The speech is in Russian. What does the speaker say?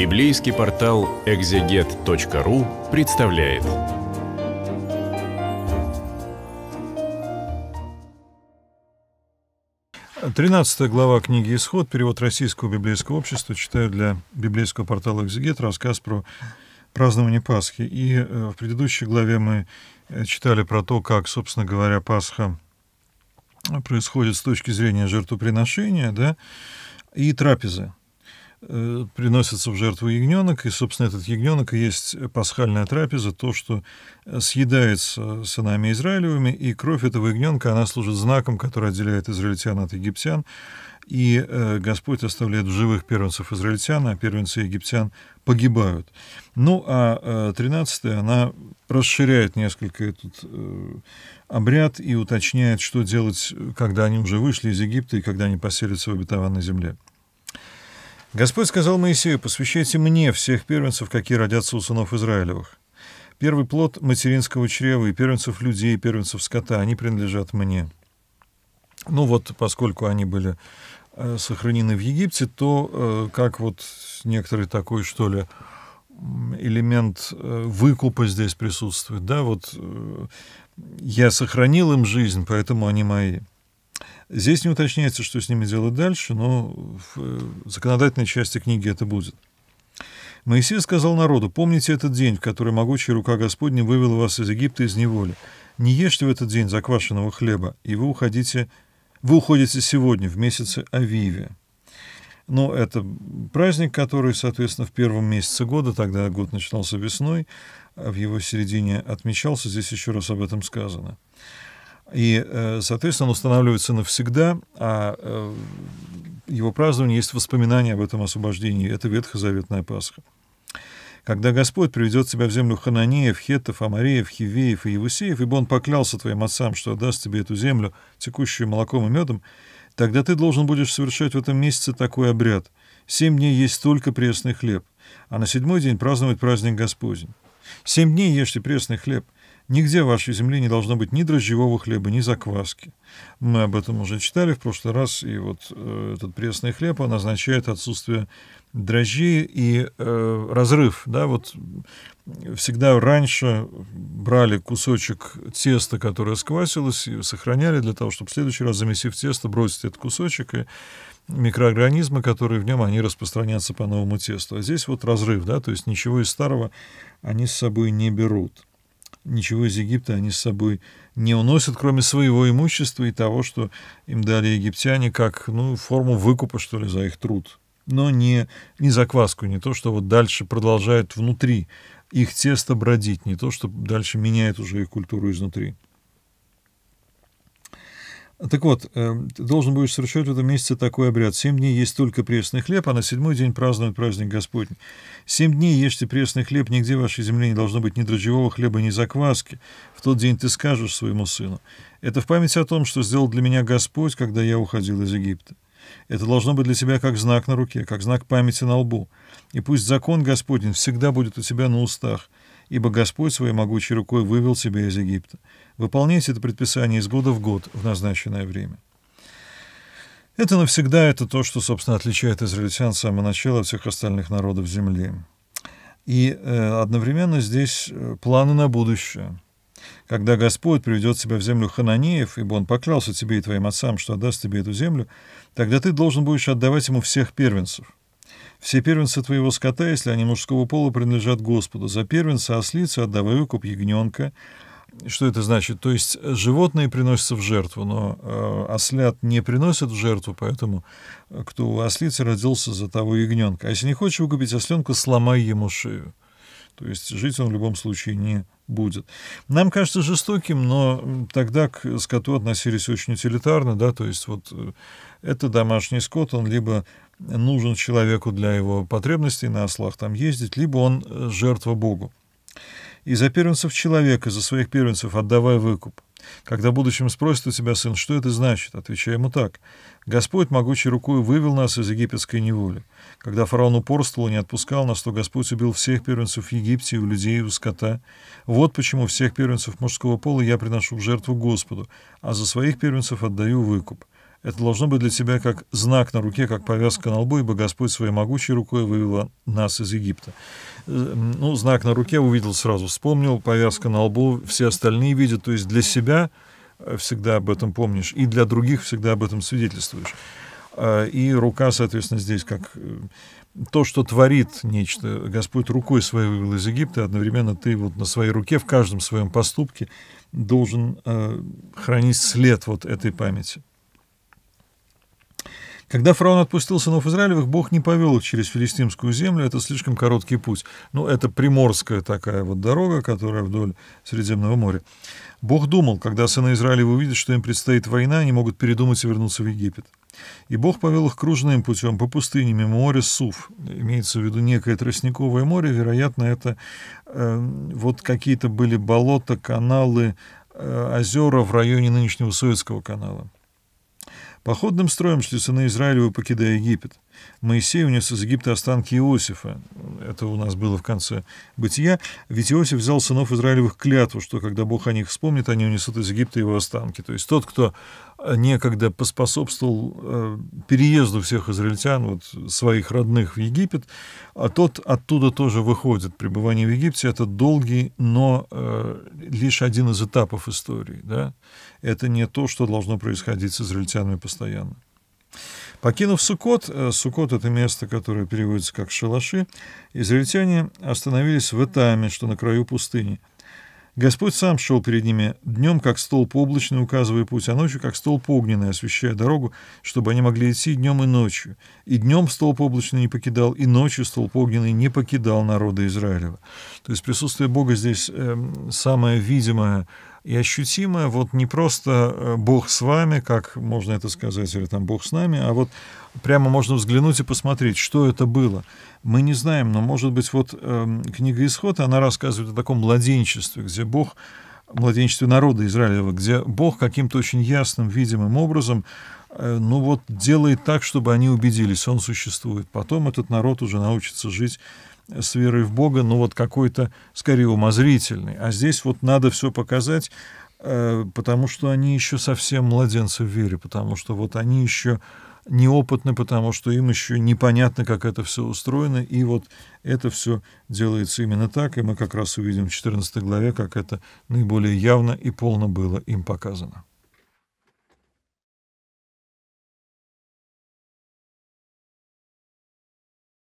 Библейский портал экзегет.ру представляет. Тринадцатая глава книги «Исход», перевод Российского библейского общества, читаю для библейского портала «Экзегет» рассказ про празднование Пасхи. И э, в предыдущей главе мы э, читали про то, как, собственно говоря, Пасха происходит с точки зрения жертвоприношения да, и трапезы. Э, приносится в жертву ягненок, и, собственно, этот ягненок и есть пасхальная трапеза, то, что э, съедается сынами Израилевыми, и кровь этого ягненка, она служит знаком, который отделяет израильтян от египтян, и э, Господь оставляет в живых первенцев израильтян, а первенцы египтян погибают. Ну, а 13 она расширяет несколько этот обряд и уточняет, что делать, когда они уже вышли из Египта и когда они поселятся в обетованной земле. Господь сказал Моисею, посвящайте мне всех первенцев, какие родятся у сынов Израилевых. Первый плод материнского чрева и первенцев людей, и первенцев скота, они принадлежат мне. Ну вот, поскольку они были э, сохранены в Египте, то э, как вот некоторый такой, что ли, элемент э, выкупа здесь присутствует, да, вот я сохранил им жизнь, поэтому они мои. Здесь не уточняется, что с ними делать дальше, но э, в законодательной части книги это будет. Моисей сказал народу, «Помните этот день, в который могучая рука Господня вывела вас из Египта из неволи. Не ешьте в этот день заквашенного хлеба, и вы уходите, вы уходите сегодня, в месяце Авиве». Но это праздник, который, соответственно, в первом месяце года, тогда год начинался весной, а в его середине отмечался, здесь еще раз об этом сказано – и, э, соответственно, он устанавливается навсегда, а э, его празднование есть воспоминание об этом освобождении. Это Ветхозаветная Пасха. Когда Господь приведет тебя в землю Хананеев, Хетов, Амареев, Хивеев и Евусеев, ибо Он поклялся твоим отцам, что отдаст тебе эту землю, текущую молоком и медом, тогда ты должен будешь совершать в этом месяце такой обряд. Семь дней есть только пресный хлеб, а на седьмой день праздновать праздник Господень. Семь дней ешьте пресный хлеб — Нигде в вашей земле не должно быть ни дрожжевого хлеба, ни закваски. Мы об этом уже читали в прошлый раз, и вот э, этот пресный хлеб, он означает отсутствие дрожжей и э, разрыв. Да? Вот всегда раньше брали кусочек теста, которое сквасилось, и сохраняли для того, чтобы в следующий раз, замесив тесто, бросить этот кусочек, и микроорганизмы, которые в нем, они распространятся по новому тесту. А здесь вот разрыв, да, то есть ничего из старого они с собой не берут. Ничего из Египта они с собой не уносят, кроме своего имущества и того, что им дали египтяне как ну, форму выкупа, что ли, за их труд. Но не, не закваску, не то, что вот дальше продолжают внутри их тесто бродить, не то, что дальше меняет уже их культуру изнутри. Так вот, эм, ты должен будешь совершать в этом месяце такой обряд. Семь дней есть только пресный хлеб, а на седьмой день празднуют праздник Господень. Семь дней ешьте пресный хлеб, нигде в вашей земле не должно быть ни дрожжевого хлеба, ни закваски. В тот день ты скажешь своему сыну. Это в память о том, что сделал для меня Господь, когда я уходил из Египта. Это должно быть для тебя как знак на руке, как знак памяти на лбу. И пусть закон Господень всегда будет у тебя на устах, ибо Господь своей могучей рукой вывел тебя из Египта. Выполняйте это предписание из года в год в назначенное время. Это навсегда, это то, что, собственно, отличает израильтян с самого начала всех остальных народов земли. И э, одновременно здесь э, планы на будущее. Когда Господь приведет тебя в землю хананеев, ибо Он поклялся тебе и твоим отцам, что отдаст тебе эту землю, тогда ты должен будешь отдавать Ему всех первенцев. Все первенцы твоего скота, если они мужского пола, принадлежат Господу. За первенца ослица отдавай выкуп ягненка. Что это значит? То есть э, животные приносятся в жертву, но э, ослят не приносят в жертву, поэтому э, кто у ослицы родился за того ягненка. А если не хочешь выкупить осленка, сломай ему шею. То есть жить он в любом случае не будет. Нам кажется жестоким, но тогда к скоту относились очень утилитарно, да, то есть вот э, это домашний скот, он либо нужен человеку для его потребностей на ослах там ездить, либо он э, жертва Богу. И за первенцев человека, за своих первенцев отдавай выкуп. Когда в будущем спросит у тебя сын, что это значит, отвечай ему так. Господь могучей рукой вывел нас из египетской неволи. Когда фараон упорствовал и не отпускал нас, то Господь убил всех первенцев в Египте, и у людей, и у скота. Вот почему всех первенцев мужского пола я приношу в жертву Господу, а за своих первенцев отдаю выкуп. Это должно быть для тебя как знак на руке, как повязка на лбу, ибо Господь своей могучей рукой вывела нас из Египта. Э, ну, знак на руке увидел сразу, вспомнил, повязка на лбу, все остальные видят. То есть для себя э, всегда об этом помнишь, и для других всегда об этом свидетельствуешь. А, и рука, соответственно, здесь как э, то, что творит нечто. Господь рукой своей вывел из Египта, одновременно ты вот на своей руке в каждом своем поступке должен хранить след вот этой памяти. Когда фараон отпустил сынов Израилевых, Бог не повел их через филистимскую землю, это слишком короткий путь. Ну, это приморская такая вот дорога, которая вдоль Средиземного моря. Бог думал, когда сыны Израилевы увидят, что им предстоит война, они могут передумать и вернуться в Египет. И Бог повел их кружным путем по пустыне мимо моря Суф. Имеется в виду некое тростниковое море, вероятно, это э, вот какие-то были болота, каналы, э, озера в районе нынешнего Суэцкого канала. Походным строем шли сыны Израилевы, покидая Египет. Моисей унес из Египта останки Иосифа. Это у нас было в конце бытия. Ведь Иосиф взял сынов Израилевых клятву, что когда Бог о них вспомнит, они унесут из Египта его останки. То есть тот, кто э, некогда поспособствовал э, переезду всех израильтян, вот, своих родных в Египет, а тот оттуда тоже выходит. Пребывание в Египте — это долгий, но э, лишь один из этапов истории. Да? Это не то, что должно происходить с израильтянами постоянно. Покинув Сукот, э, Сукот — это место, которое переводится как «шалаши», израильтяне остановились в Этаме, что на краю пустыни — Господь сам шел перед ними днем, как столб облачный, указывая путь, а ночью, как столб огненный, освещая дорогу, чтобы они могли идти днем и ночью. И днем столб облачный не покидал, и ночью столб огненный не покидал народа Израилева. То есть присутствие Бога здесь э, самое видимое и ощутимое. Вот не просто э, Бог с вами, как можно это сказать, или там Бог с нами, а вот прямо можно взглянуть и посмотреть, что это было. Мы не знаем, но, может быть, вот э, книга Исход, она рассказывает о таком младенчестве, где Бог, младенчестве народа Израилева, где Бог каким-то очень ясным, видимым образом, э, ну вот, делает так, чтобы они убедились, он существует. Потом этот народ уже научится жить э, с верой в Бога, но ну вот какой-то, скорее, умозрительный. А здесь вот надо все показать, э, потому что они еще совсем младенцы в вере, потому что вот они еще неопытны, потому что им еще непонятно, как это все устроено, и вот это все делается именно так, и мы как раз увидим в 14 главе, как это наиболее явно и полно было им показано.